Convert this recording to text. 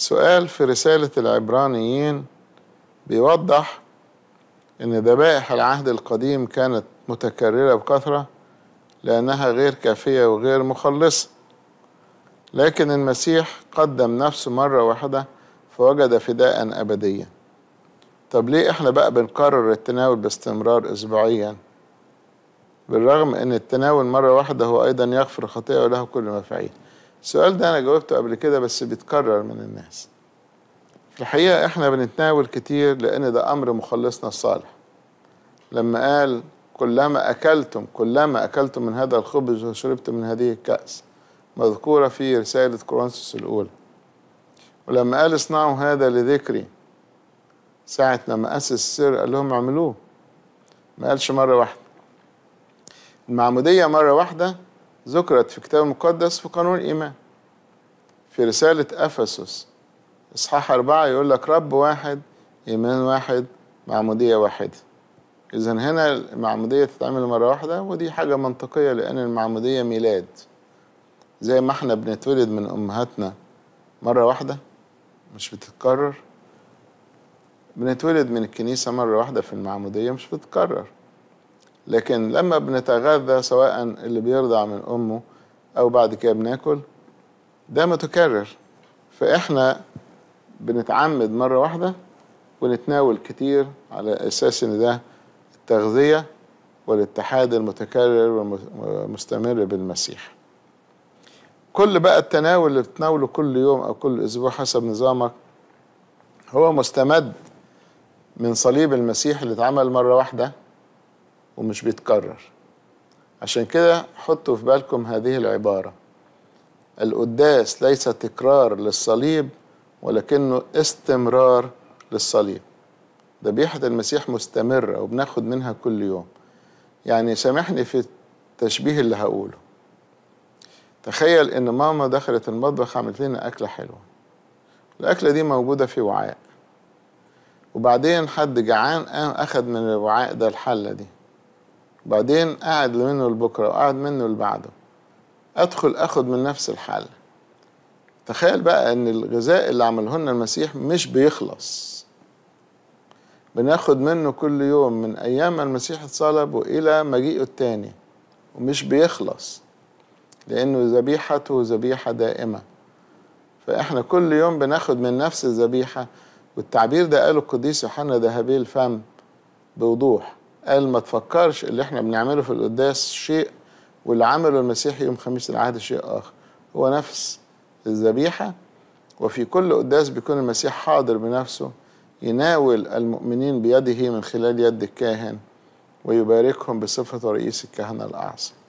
سؤال في رسالة العبرانيين بيوضح إن ذبائح العهد القديم كانت متكررة بكثرة لأنها غير كافية وغير مخلصة لكن المسيح قدم نفسه مرة واحدة فوجد فداء أبديا طب ليه إحنا بقى بنقرر التناول باستمرار أسبوعيا بالرغم أن التناول مرة واحدة هو أيضا يغفر خطيئة وله كل ما فعله السؤال ده أنا جاوبته قبل كده بس بيتكرر من الناس الحقيقة إحنا بنتناول كتير لأن ده أمر مخلصنا الصالح لما قال كلما أكلتم كلما أكلتم من هذا الخبز وشربتم من هذه الكأس مذكورة في رسالة كورنثوس الأولى ولما قال اصنعوا هذا لذكري ساعة لما أسس السر قال لهم اعملوه ما قالش مرة واحدة المعمودية مرة واحدة ذكرت في الكتاب المقدس في قانون الإيمان في رسالة أفسس إصحاح أربعة يقول لك رب واحد إيمان واحد معمودية واحدة إذا هنا المعمودية تتعمل مرة واحدة ودي حاجة منطقية لأن المعمودية ميلاد زي ما احنا بنتولد من أمهاتنا مرة واحدة مش بتتكرر بنتولد من الكنيسة مرة واحدة في المعمودية مش بتتكرر لكن لما بنتغذى سواء اللي بيرضع من أمه أو بعد كده بناكل ده متكرر فإحنا بنتعمد مرة واحدة ونتناول كتير على أساس إن ده التغذية والاتحاد المتكرر والمستمر بالمسيح كل بقى التناول اللي بتناوله كل يوم أو كل أسبوع حسب نظامك هو مستمد من صليب المسيح اللي اتعمل مرة واحدة ومش بيتكرر عشان كده حطوا في بالكم هذه العبارة القداس ليس تكرار للصليب ولكنه استمرار للصليب ذبيحة المسيح مستمرة وبناخد منها كل يوم يعني سامحني في التشبيه اللي هقوله تخيل ان ماما دخلت المطبخ عملت لنا اكلة حلوة الاكلة دي موجودة في وعاء وبعدين حد جعان قام اخد من الوعاء ده الحلة دي بعدين قاعد منه لبكرة وقاعد منه لبعده أدخل أخد من نفس الحل تخيل بقى أن الغذاء اللي عمله لنا المسيح مش بيخلص بناخد منه كل يوم من أيام ما المسيح اتصلب وإلى مجيئه التاني ومش بيخلص لأنه ذبيحته ذبيحة دائمة فإحنا كل يوم بناخد من نفس الذبيحة والتعبير ده قاله القديس يوحنا ذهبي الفم بوضوح قال ما تفكرش اللي احنا بنعمله في القداس شيء واللي عمله المسيح يوم خميس العهد شيء آخر هو نفس الذبيحة وفي كل قداس بيكون المسيح حاضر بنفسه يناول المؤمنين بيده من خلال يد الكاهن ويباركهم بصفة رئيس الكهنة الأعظم